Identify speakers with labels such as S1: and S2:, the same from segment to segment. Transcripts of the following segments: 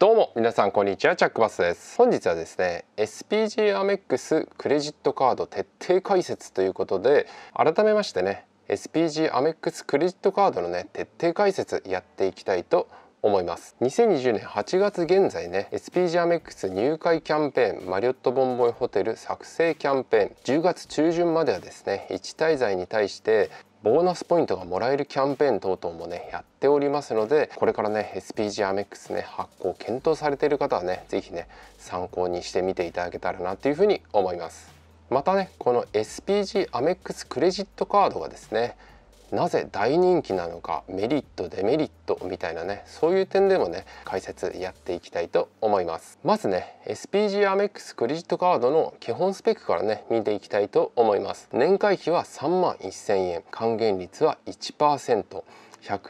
S1: どうも皆さんこんにちはチャックバスです本日はですね SPG アメックスクレジットカード徹底解説ということで改めましてね SPG アメックスクレジットカードのね徹底解説やっていきたいと思います2020年8月現在ね SPG アメックス入会キャンペーンマリオットボンボイホテル作成キャンペーン10月中旬まではですね1滞在に対してボーナスポイントがもらえるキャンペーン等々もねやっておりますのでこれからね SPG アメックスね発行検討されている方はね是非ね参考にしてみていただけたらなというふうに思いますまたねこの SPG アメックスクレジットカードがですねなぜ大人気なのかメリットデメリットみたいなねそういう点でもね解説やっていきたいと思いますまずね SPG アメックスクレジットカードの基本スペックからね見ていきたいと思います年会費は3万1000円還元率は 1%100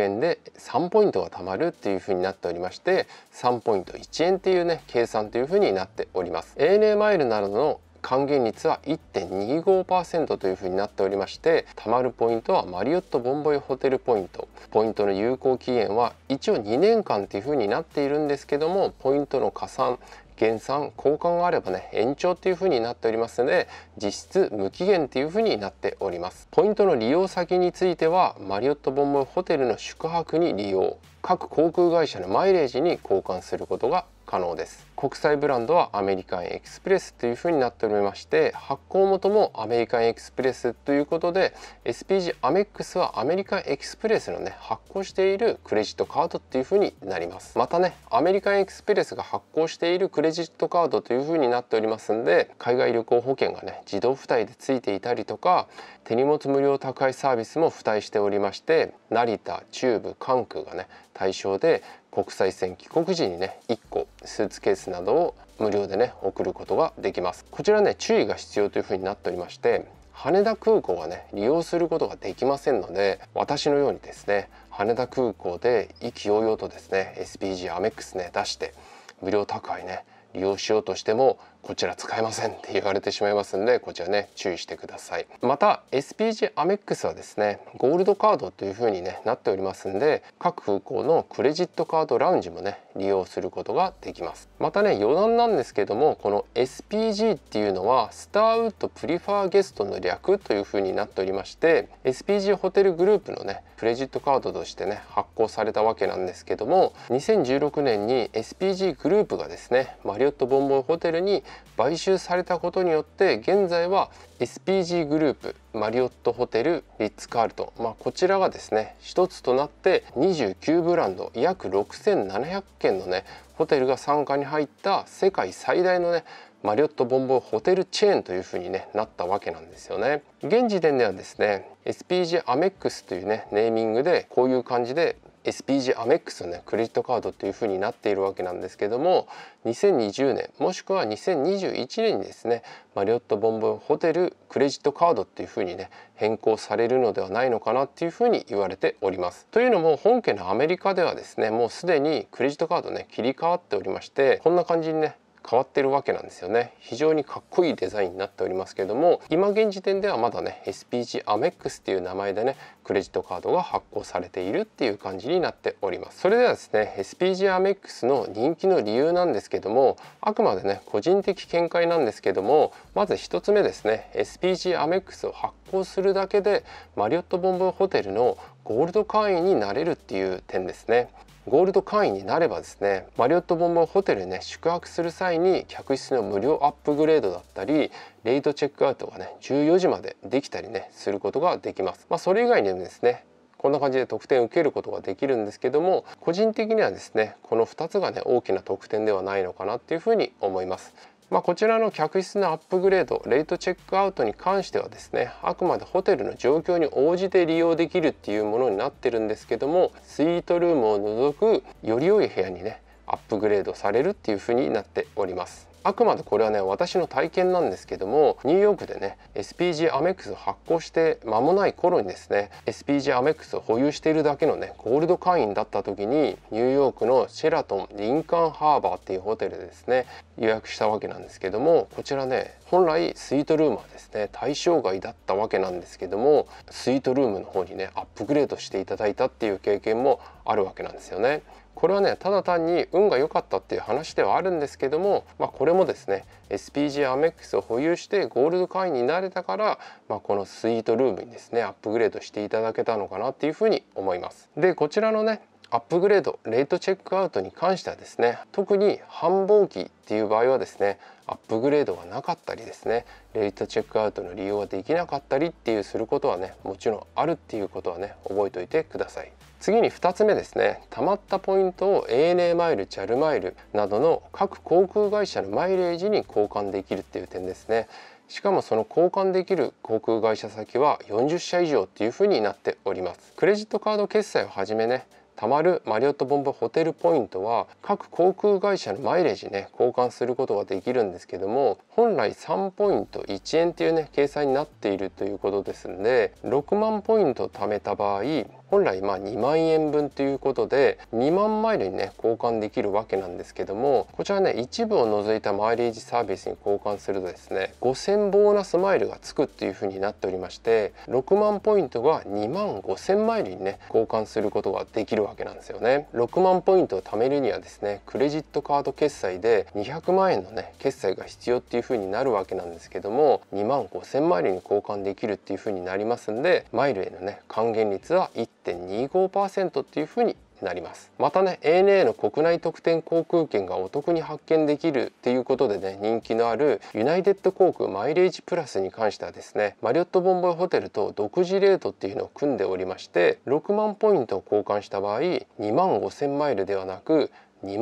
S1: 円で3ポイントが貯まるっていう風になっておりまして3ポイント1円っていうね計算という風になっております ANA マイルなどの還元率は1.25%というふうになっておりまして貯まるポイントはマリオットボンボイホテルポイントポイントの有効期限は一応2年間というふうになっているんですけどもポイントの加算減産交換があればね延長っていう風になっておりますので実質無期限っていう風になっておりますポイントの利用先についてはマリオットボンボイホテルの宿泊に利用各航空会社のマイレージに交換することが可能です国際ブランドはアメリカンエクスプレスというふうになっておりまして発行元もアメリカンエクスプレスということで SPG アメックスはアメリカンエクスプレスのね発行しているクレジットカードっていうふうになりますまたねアメリカンエクスプレスが発行しているクレジットカードというふうになっておりますんで海外旅行保険がね自動付帯でついていたりとか手荷物無料宅配サービスも付帯しておりまして成田中部関空がね対象で国際線帰国時にね1個スーツケースなどを無料でね送ることができますこちらね注意が必要というふうになっておりまして羽田空港はね利用することができませんので私のようにですね羽田空港で意気揚々とですね SPG アメックスね出して無料宅配ね利用しようとしてもこちら使えませんって言われてしまいますんでこちらね注意してくださいまた SPG アメックスはですねゴールドカードという風に、ね、なっておりますんで各空港のクレジットカードラウンジもね利用することができますまたね余談なんですけどもこの SPG っていうのはスターウッドプリファーゲストの略という風になっておりまして SPG ホテルグループのねクレジットカードとしてね発行されたわけなんですけども2016年に SPG グループがですねマリオットボンボンホテルに買収されたことによって現在は SPG グループマリオットホテルリッツ・カールトン、まあ、こちらがですね1つとなって29ブランド約6700件のねホテルが参加に入った世界最大のねマリオットボンボンホテルチェーンという風に、ね、なったわけなんですよね現時点ではですね SPG アメックスというねネーミングでこういう感じで SPG アメックスのねクレジットカードっていう風になっているわけなんですけども2020年もしくは2021年にですねマリオットボンボンホテルクレジットカードっていう風にね変更されるのではないのかなっていう風に言われております。というのも本家のアメリカではですねもうすでにクレジットカードね切り替わっておりましてこんな感じにね変わってるわけなんですよね非常にかっこいいデザインになっておりますけれども今現時点ではまだね SPG アメックスっていう名前でねクレジットカードが発行されているっていう感じになっておりますそれではですね SPG アメックスの人気の理由なんですけどもあくまでね個人的見解なんですけどもまず1つ目ですね SPG アメックスを発行するだけでマリオットボンボンホテルのゴールド会員になれるっていう点ですねゴールド会員になればですねマリオットボンボンホテルね宿泊する際に客室の無料アップグレードだったりレイトチェックアウトがね14時までできたりねすることができます。まあ、それ以外にもですねこんな感じで得点を受けることができるんですけども個人的にはですねこの2つがね大きな得点ではないのかなっていうふうに思います。まあ、こちらの客室のアップグレードレートチェックアウトに関してはですねあくまでホテルの状況に応じて利用できるっていうものになってるんですけどもスイートルームを除くより良い部屋にねアップグレードされるっていうふうになっております。あくまでこれはね私の体験なんですけどもニューヨークでね SPG アメックスを発行して間もない頃にですね SPG アメックスを保有しているだけのねゴールド会員だった時にニューヨークのシェラトンリンカンハーバーっていうホテルでですね予約したわけなんですけどもこちらね本来スイートルームはですね対象外だったわけなんですけどもスイートルームの方にねアップグレードしていただいたっていう経験もあるわけなんですよね。これはねただ単に運が良かったっていう話ではあるんですけども、まあ、これもですね SPG アメックスを保有してゴールド会員になれたから、まあ、このスイートルームにですねアップグレードしていただけたのかなっていうふうに思います。でこちらのねアップグレードレートチェックアウトに関してはですね特に繁忙期っていう場合はですねアップグレードがなかったりですねレイトチェックアウトの利用ができなかったりっていうすることはねもちろんあるっていうことはね覚えておいてください次に2つ目ですね溜まったポイントを ANA マイル JAL マイルなどの各航空会社のマイレージに交換できるっていう点ですねしかもその交換できる航空会社先は40社以上っていうふうになっておりますクレジットカード決済をはじめね貯まるマリオットボンバホテルポイントは各航空会社のマイレージね交換することができるんですけども本来3ポイント1円っていうね計算になっているということですんで6万ポイント貯めた場合本来ま2万円分ということで2万マイルにね交換できるわけなんですけどもこちらね一部を除いたマイレージサービスに交換するとですね5000ボーナスマイルがつくっていうふうになっておりまして6万ポイントが2万5000マイルにね交換することができるわけなんですよね6万ポイントを貯めるにはですねクレジットカード決済で200万円のね決済が必要っていうふうになるわけなんですけども2万5000マイルに交換できるっていうふうになりますんでマイルへのね還元率は1 1 2 5っていうふうになりますまたね ANA の国内特典航空券がお得に発券できるっていうことでね人気のあるユナイテッド航空マイレージプラスに関してはですねマリオットボンボイホテルと独自レートっていうのを組んでおりまして6万ポイントを交換した場合2万5000マイルではなく2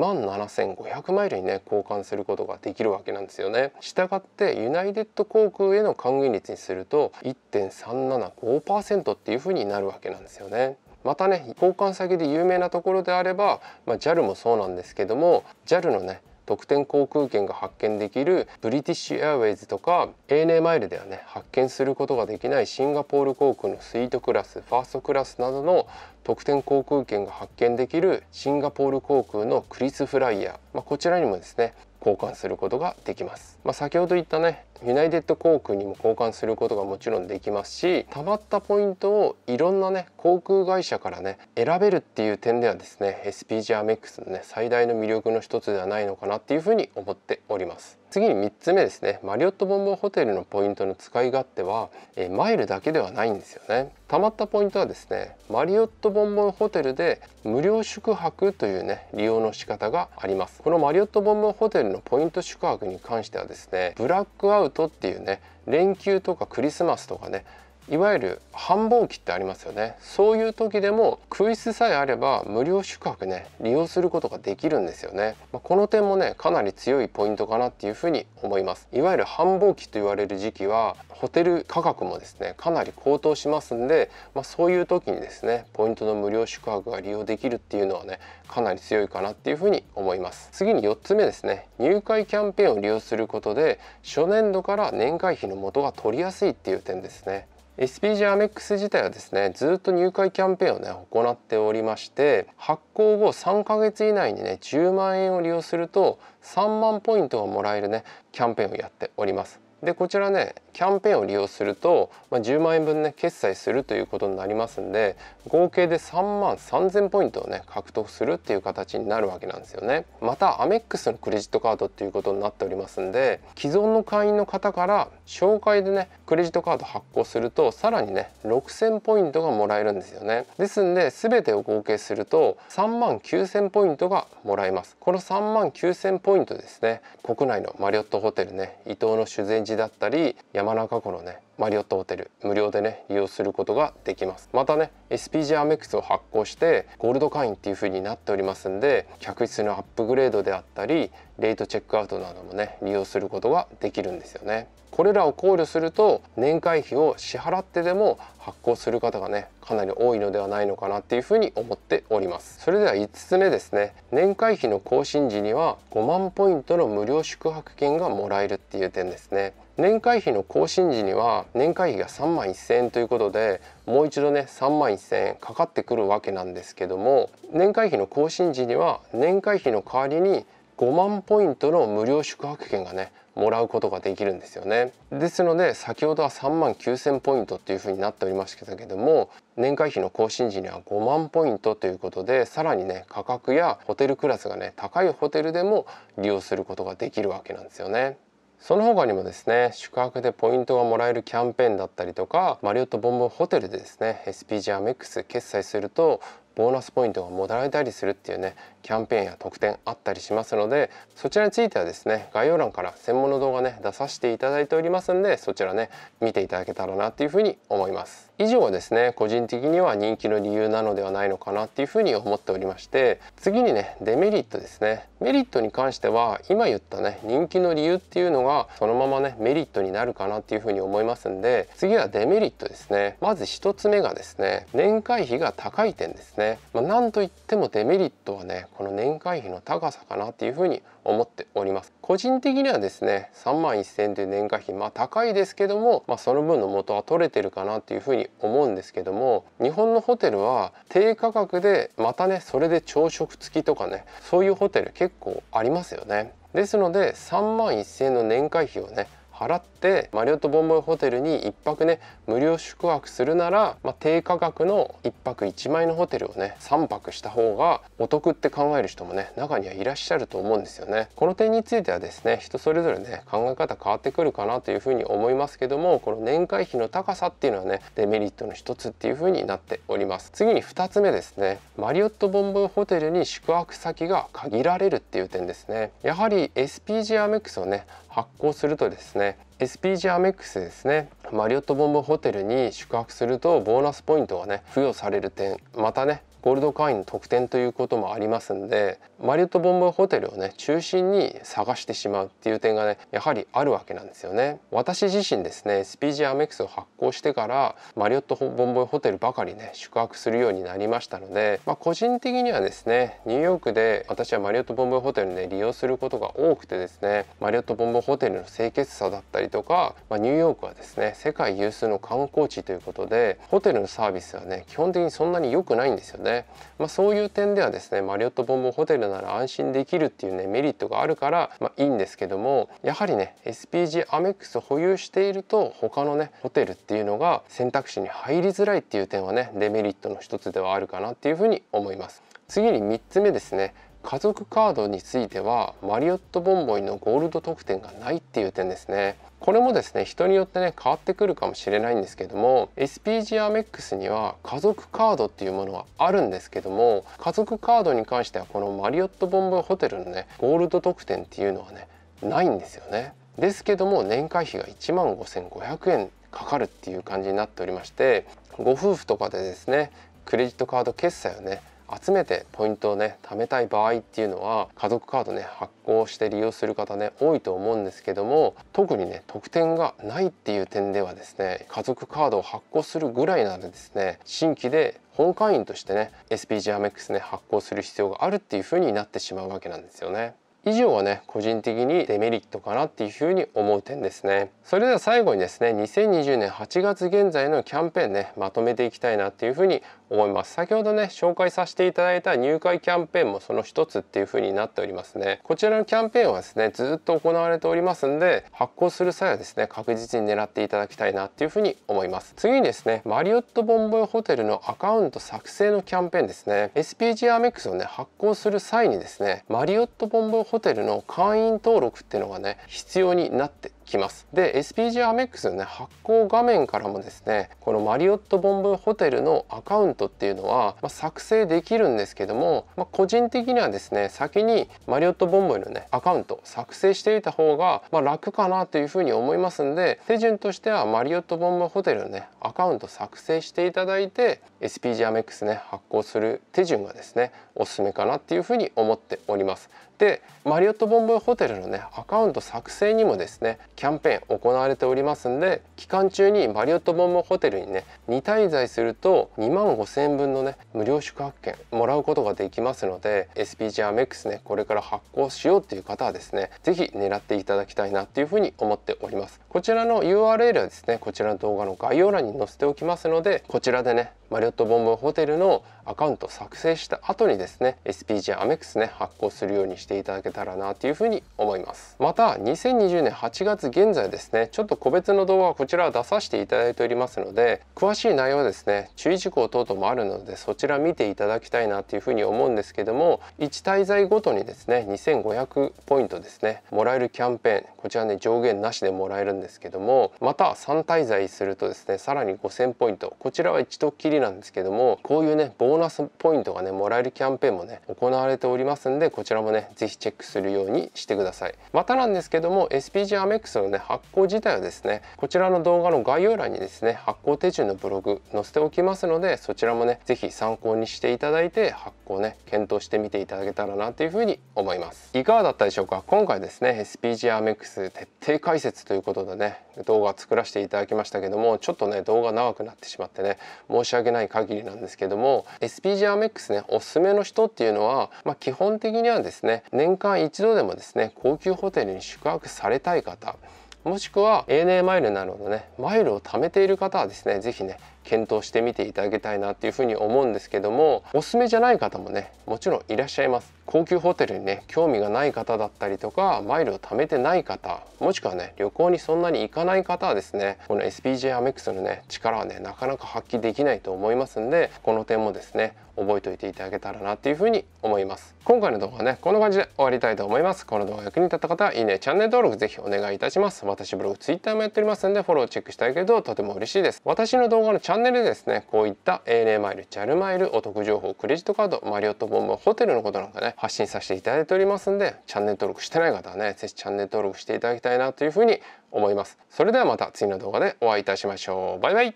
S1: 7500マイルにね交換することができるわけなんですよねしたがってユナイテッド航空への還元率にすると1.375%っていう風になるわけなんですよねまたね交換先で有名なところであれば、まあ、JAL もそうなんですけども JAL のね特典航空券が発券できるブリティッシュエアウェイズとか ANA マイルではね発券することができないシンガポール航空のスイートクラスファーストクラスなどの特典航空券が発券できるシンガポール航空のクリスフライヤー、まあ、こちらにもですね交換することができます。まあ、先ほど言ったねユナイテッド航空にも交換することがもちろんできますしたまったポイントをいろんなね航空会社からね選べるっていう点ではですね SPG アメックスのね最大の魅力の一つではないのかなっていうふうに思っております次に3つ目ですねマリオットボンボンホテルのポイントの使い勝手はえマイルだけではないんですよねたまったポイントはですねマリオットボンボンホテルで無料宿泊というね利用の仕方がありますこのマリオットボンボンホテルのポイント宿泊に関してはですねですねブラックアウトっていうね連休とかクリスマスとかねいわゆる繁忙期ってありますよねそういう時でも空室さえあれば無料宿泊ね利用することができるんですよね、まあ、この点もねかなり強いポイントかなっていうふうに思いますいわゆる繁忙期と言われる時期はホテル価格もですねかなり高騰しますんで、まあ、そういう時にですねポイントの無料宿泊が利用できるっていうのはねかなり強いかなっていうふうに思います次に4つ目ですね入会キャンペーンを利用することで初年度から年会費の元が取りやすいっていう点ですね SPG アメックス自体はですねずっと入会キャンペーンをね行っておりまして発行後3ヶ月以内にね10万円を利用すると3万ポイントがもらえるねキャンペーンをやっておりますでこちらねキャンペーンを利用すると、まあ、10万円分ね決済するということになりますんで合計で3万3000ポイントをね獲得するっていう形になるわけなんですよねまたアメックスのクレジットカードっていうことになっておりますんで既存の会員の方から紹介でねクレジットカード発行するとさらにね6000ポイントがもらえるんですよねですんで全てを合計すると3万9000ポイントがもらえますこの3万9000ポイントですね国内のマリオットホテルね伊東の修善寺ジだったり山中湖のねマリオットホテル無料でね利用することができますまたね SPG アメックスを発行してゴールド会員っていう風になっておりますんで客室のアップグレードであったりレートチェックアウトなどもね利用することができるんですよねこれらを考慮すると年会費を支払ってでも発行する方がねかなり多いのではないのかなっていう風に思っておりますそれでは5つ目ですね年会費の更新時には5万ポイントの無料宿泊券がもらえるっていう点ですね年会費の更新時には年会費が3万1,000円ということでもう一度ね3万1,000円かかってくるわけなんですけども年会費の更新時には年会費の代わりに5万ポイントの無料宿泊券がねもらうことができるんですよねですので先ほどは3万9,000ポイントっていうふうになっておりましたけども年会費の更新時には5万ポイントということでさらにね価格やホテルクラスがね高いホテルでも利用することができるわけなんですよね。その他にもですね宿泊でポイントがもらえるキャンペーンだったりとかマリオットボンボンホテルでですね SPG アメックス決済するとボーナスポイントがもたられたりするっていうねキャンペーンや特典あったりしますのでそちらについてはですね概要欄から専門の動画ね出させていただいておりますんでそちらね見ていただけたらなっていうふうに思います以上はですね個人的には人気の理由なのではないのかなっていうふうに思っておりまして次にねデメリットですねメリットに関しては今言ったね人気の理由っていうのがそのままねメリットになるかなっていうふうに思いますんで次はデメリットですねまず1つ目がですね年会費が高い点ですねね、まあ、なんといってもデメリットはねこの年会費の高さかなっていうふうに思っております個人的にはですね3万1000円という年会費まあ高いですけども、まあ、その分の元は取れてるかなっていうふうに思うんですけども日本のホテルは低価格でまたねそれで朝食付きとかねそういうホテル結構ありますよねですので3万1000円の年会費をね払ってマリオットボンボイホテルに1泊ね無料宿泊するなら、まあ、低価格の1泊1枚のホテルをね3泊した方がお得って考える人もね中にはいらっしゃると思うんですよね。この点についてはですね人それぞれね考え方変わってくるかなというふうに思いますけどもこの年会費の高さっていうのはねデメリットの一つっていうふうになっております。次に2つ目ですねマリオットボンボイホテルに宿泊先が限られるっていう点ですね。やはり SPG アメックスをね発行するとですね SPG アメックスですねマリオットボンボホテルに宿泊するとボーナスポイントがね付与される点またねゴールド会員の特典ということもありますんでマリオットボンボイホテルをね中心に探してしまうっていう点がねやはりあるわけなんですよね私自身ですねスピー g アメックスを発行してからマリオットボンボイホテルばかりね宿泊するようになりましたので、まあ、個人的にはですねニューヨークで私はマリオットボンボイホテルにね利用することが多くてですねマリオットボンボイホテルの清潔さだったりとか、まあ、ニューヨークはですね世界有数の観光地ということでホテルのサービスはね基本的にそんなに良くないんですよねね、まあ、そういう点ではですねマリオットボンボンホテルなら安心できるっていうねメリットがあるから、まあ、いいんですけどもやはりね SPG アメックス保有していると他のねホテルっていうのが選択肢に入りづらいっていう点はねデメリットの一つではあるかなっていうふうに思います。次に3つ目ですね家族カードについてはマリオットボンボイのゴールド特典がないっていう点ですねこれもですね人によってね変わってくるかもしれないんですけども SPG アメックスには家族カードっていうものはあるんですけども家族カードに関してはこのマリオットボンボイホテルのねゴールド特典っていうのはねないんですよねですけども年会費が1万5500円かかるっていう感じになっておりましてご夫婦とかでですねクレジットカード決済をね集めてポイントをね貯めたい場合っていうのは家族カードね発行して利用する方ね多いと思うんですけども特にね特典がないっていう点ではですね家族カードを発行するぐらいならですね新規で本会員としてね SPG アメックスね発行する必要があるっていう風になってしまうわけなんですよね。以上はね個人的にデメリットかなっていうふうに思う点ですねそれでは最後にですね2020年8月現在のキャンペーンねまとめていきたいなっていうふうに思います先ほどね紹介させていただいた入会キャンペーンもその一つっていうふうになっておりますねこちらのキャンペーンはですねずっと行われておりますんで発行する際はですね確実に狙っていただきたいなっていうふうに思います次にですねマリオットボンボイホテルのアカウント作成のキャンペーンですね SPG アメックスをね発行する際にですねマリオットボンボイホホテルの会員登録っていうのがね必要になってきますで SPG アメックスのね発行画面からもですねこのマリオットボンブホテルのアカウントっていうのは、まあ、作成できるんですけども、まあ、個人的にはですね先にマリオットボンブのねアカウント作成していた方が、まあ、楽かなというふうに思いますんで手順としてはマリオットボンブホテルのねアカウント作成していただいて SPG アメックスね発行する手順がですねおすすめかなっていうふうに思っておりますでマリオットボンボイホテルのねアカウント作成にもですねキャンペーン行われておりますんで期間中にマリオットボンボイホテルにね2滞在すると2万5000円分のね無料宿泊券もらうことができますので SPG アメックスねこれから発行しようっていう方はですね是非狙っていただきたいなっていうふうに思っておりますこちらの URL はですねこちらの動画の概要欄に載せておきますのでこちらでねマリオットボンボイホテルのアカウント作成した後にですね SPG アメックスね発行するようにしていただけたらなというふうに思いますまた2020年8月現在ですねちょっと個別の動画はこちらは出させていただいておりますので詳しい内容はですね注意事項等々もあるのでそちら見ていただきたいなというふうに思うんですけども1滞在ごとにですね2500ポイントですねもらえるキャンペーンこちらね上限なしでもらえるんですけどもまた3滞在するとですねさらに5000ポイントこちらは一度きりなんですけどもこういうねボボーナスポイントがねもらえるキャンペーンもね行われておりますんでこちらもね是非チェックするようにしてくださいまたなんですけども SPG アメックスのね発行自体はですねこちらの動画の概要欄にですね発行手順のブログ載せておきますのでそちらもね是非参考にしていただいて発行ね検討してみていただけたらなというふうに思いますいかがだったでしょうか今回ですね SPG アメックス徹底解説ということでね動画作らせていただきましたけどもちょっとね動画長くなってしまってね申し訳ない限りなんですけども SPG アメックスねおすすめの人っていうのは、まあ、基本的にはですね年間一度でもですね高級ホテルに宿泊されたい方もしくは ANA マイルなどのねマイルを貯めている方はですね是非ね検討してみていただきたいなっていうふうに思うんですけどもおすすめじゃない方もねもちろんいらっしゃいます高級ホテルにね興味がない方だったりとかマイルを貯めてない方もしくはね旅行にそんなに行かない方はですねこの SPJ アメックスのね力はねなかなか発揮できないと思いますんでこの点もですね覚えておいていただけたらなっていうふうに思います今回の動画はねこんな感じで終わりたいと思いますこの動画役に立った方はいいねチャンネル登録ぜひお願いいたします私ブログ Twitter もやっておりますんでフォローチェックしてあげるととても嬉しいです私の動画のチャャンネルでですねこういった ANA マイル JAL マイルお得情報クレジットカードマリオットボンボホテルのことなんかね発信させていただいておりますんでチャンネル登録してない方はね是非チャンネル登録していただきたいなというふうに思いますそれではまた次の動画でお会いいたしましょうバイバイ